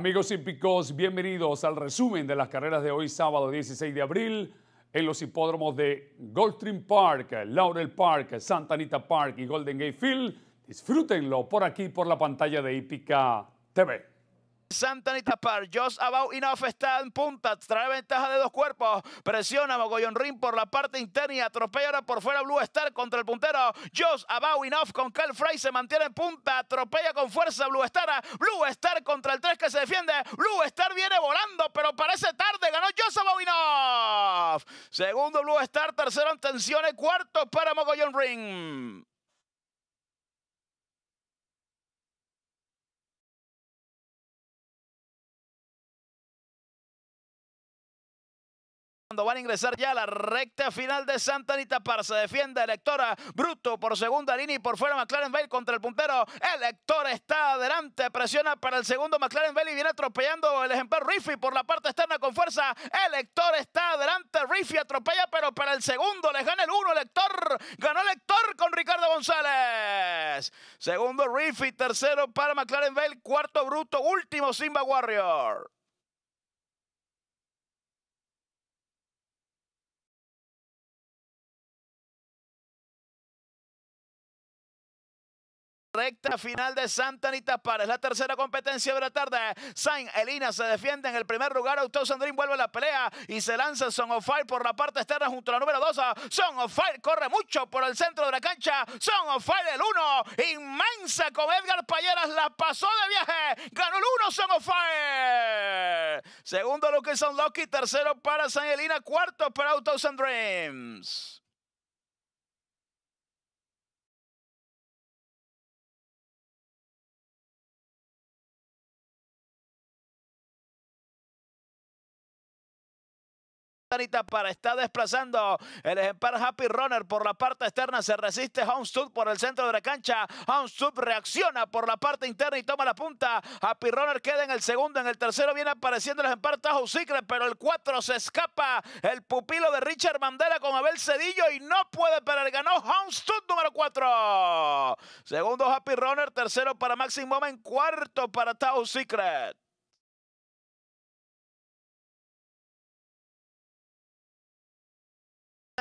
Amigos hípicos, bienvenidos al resumen de las carreras de hoy, sábado 16 de abril, en los hipódromos de Goldstream Park, Laurel Park, Santa Anita Park y Golden Gate Field. Disfrútenlo por aquí, por la pantalla de Hípica TV. Santa Anita Park. Just About Enough está en punta. Trae ventaja de dos cuerpos. Presiona Mogollon Ring por la parte interna y atropella ahora por fuera Blue Star contra el puntero. Just About Enough con Carl Frey se mantiene en punta. Atropella con fuerza Blue Star. Blue Star contra el 3 que se defiende. Blue Star viene volando, pero parece tarde. Ganó Just About Enough. Segundo Blue Star, tercero en tensiones, cuarto para Mogollon Ring. Cuando van a ingresar ya la recta final de Santa Anita para se defiende Electora Bruto por segunda línea y por fuera McLaren Vale contra el puntero. Electora está adelante, presiona para el segundo McLaren vale y viene atropellando el ejemplar Riffy por la parte externa con fuerza. Elector está adelante, Riffy atropella, pero para el segundo le gana el uno. Elector ganó Elector con Ricardo González. Segundo Riffy, tercero para McLaren Vale, cuarto Bruto, último Simba Warrior. Recta final de Santa Anita es la tercera competencia de la tarde. Saint Elina se defiende en el primer lugar. Auto Sandrín vuelve a la pelea y se lanza Son of Fire por la parte externa junto a la número 2. Son of Fire corre mucho por el centro de la cancha. Son of Fire el 1, inmensa con Edgar Payeras, la pasó de viaje. Ganó el 1 Son of Fire. Segundo Lucas Unlucky, tercero para Saint Elina, cuarto para Auto and Dreams. para estar desplazando el ejemplar Happy Runner por la parte externa se resiste stud por el centro de la cancha Stud reacciona por la parte interna y toma la punta Happy Runner queda en el segundo en el tercero viene apareciendo el ejemplar Tajo Secret pero el cuatro se escapa el pupilo de Richard Mandela con Abel Cedillo y no puede parar el ganó Stud número cuatro. segundo Happy Runner tercero para Maxim Moment cuarto para Tajo Secret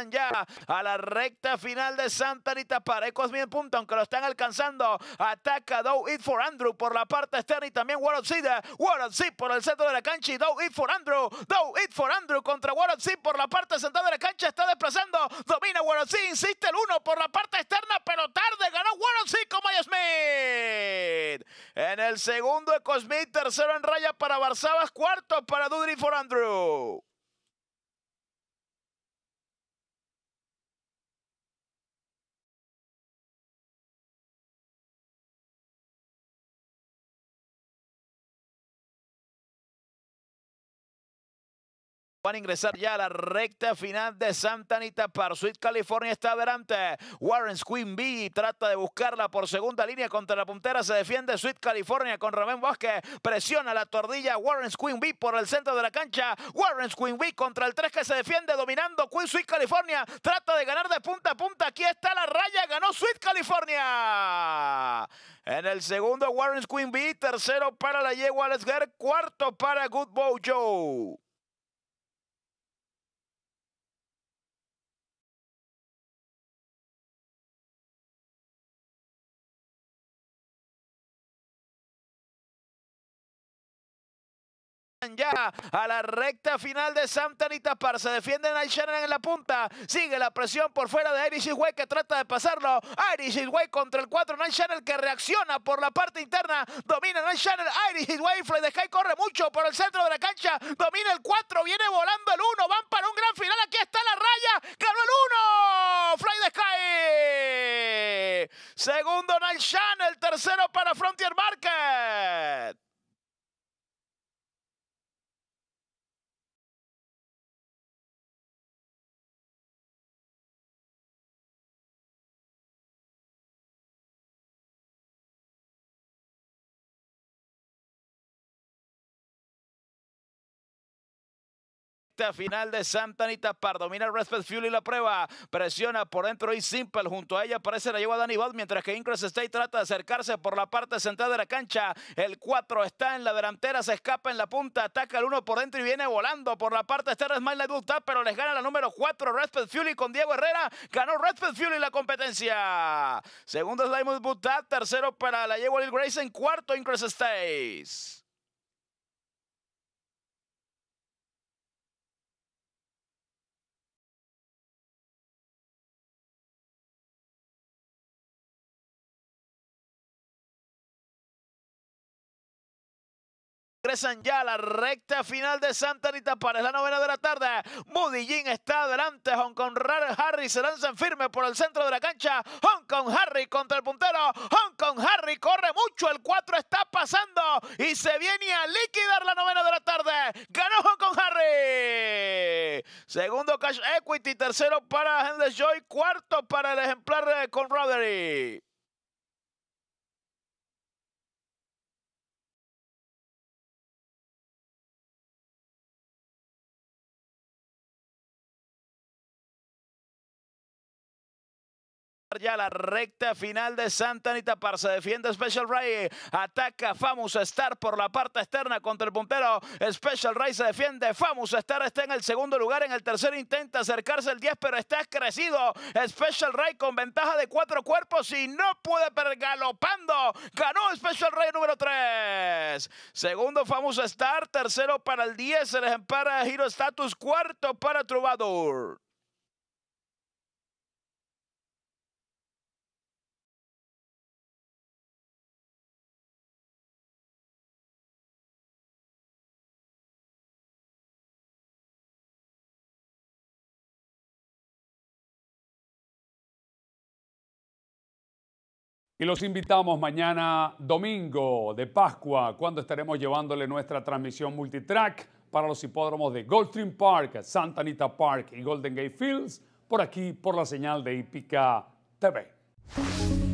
ya a la recta final de Santa Anita para bien punto, aunque lo están alcanzando. Ataca Do It for Andrew por la parte externa y también Warren Seed. Warren Seed por el centro de la cancha y Do It for Andrew. Do It for Andrew contra Warren Seed por la parte central de la cancha. Está desplazando. Domina Warren Sea, Insiste el uno por la parte externa, pero tarde ganó Warren Seed con Maya Smith. En el segundo, Ecosmith. Tercero en raya para Barzabas. Cuarto para Dudley for Andrew. Van a ingresar ya a la recta final de Santa Anita Sweet California está adelante. Warren Queen B trata de buscarla por segunda línea contra la puntera. Se defiende Sweet California con Ramén Bosque Presiona la tordilla Warren Queen Bee por el centro de la cancha. Warren Queen Bee contra el 3 que se defiende dominando Queen Sweet California. Trata de ganar de punta a punta. Aquí está la raya. Ganó Sweet California. En el segundo Warren Queen Bee, Tercero para la yegua Lesger. Cuarto para Good Bow Joe. ya a la recta final de Santa Anita Par. Se defiende Night Shannon en la punta. Sigue la presión por fuera de Irish Way que trata de pasarlo. Irish Way contra el 4. Night que reacciona por la parte interna. Domina Night Shannon. Irish Fly de Sky corre mucho por el centro de la cancha. Domina el 4. Viene volando el 1. Van para un gran final. Aquí está la raya. Ganó el 1. Fly de Sky. Segundo Night Shannon. Tercero para Frontier a final de Santa Anita Pardo. Domina Fuel y la prueba. Presiona por dentro y Simple. Junto a ella aparece la lleva Danny mientras que Ingress State trata de acercarse por la parte central de la cancha. El 4 está en la delantera, se escapa en la punta, ataca el 1 por dentro y viene volando por la parte externa. Smile adulta ah, pero les gana la número 4 Respect Fuel y con Diego Herrera ganó Respect Fuel y la competencia. Segundo es ah, tercero para la yegua Lil en cuarto increase State. ingresan ya la recta final de Santa Anita para la novena de la tarde. Moody está adelante, Hong Kong Harry se lanza firme por el centro de la cancha. Hong Kong Harry contra el puntero. Hong Kong Harry corre mucho, el 4 está pasando y se viene a liquidar la novena de la tarde. Ganó Hong Kong Harry. Segundo Cash Equity, tercero para Henry Joy, cuarto para el ejemplar eh, con Roderick. ya la recta final de Santa Anita Par. Se defiende Special Ray. Ataca Famous Star por la parte externa contra el puntero. Special Ray se defiende. Famous Star está en el segundo lugar. En el tercero intenta acercarse el 10, pero está crecido. Special Ray con ventaja de cuatro cuerpos y no puede perder galopando. Ganó Special Ray número 3. Segundo Famous Star. Tercero para el 10. El empara giro Status. Cuarto para Troubadour. Y los invitamos mañana domingo de Pascua, cuando estaremos llevándole nuestra transmisión multitrack para los hipódromos de Goldstream Park, Santa Anita Park y Golden Gate Fields, por aquí, por la señal de IPICA TV.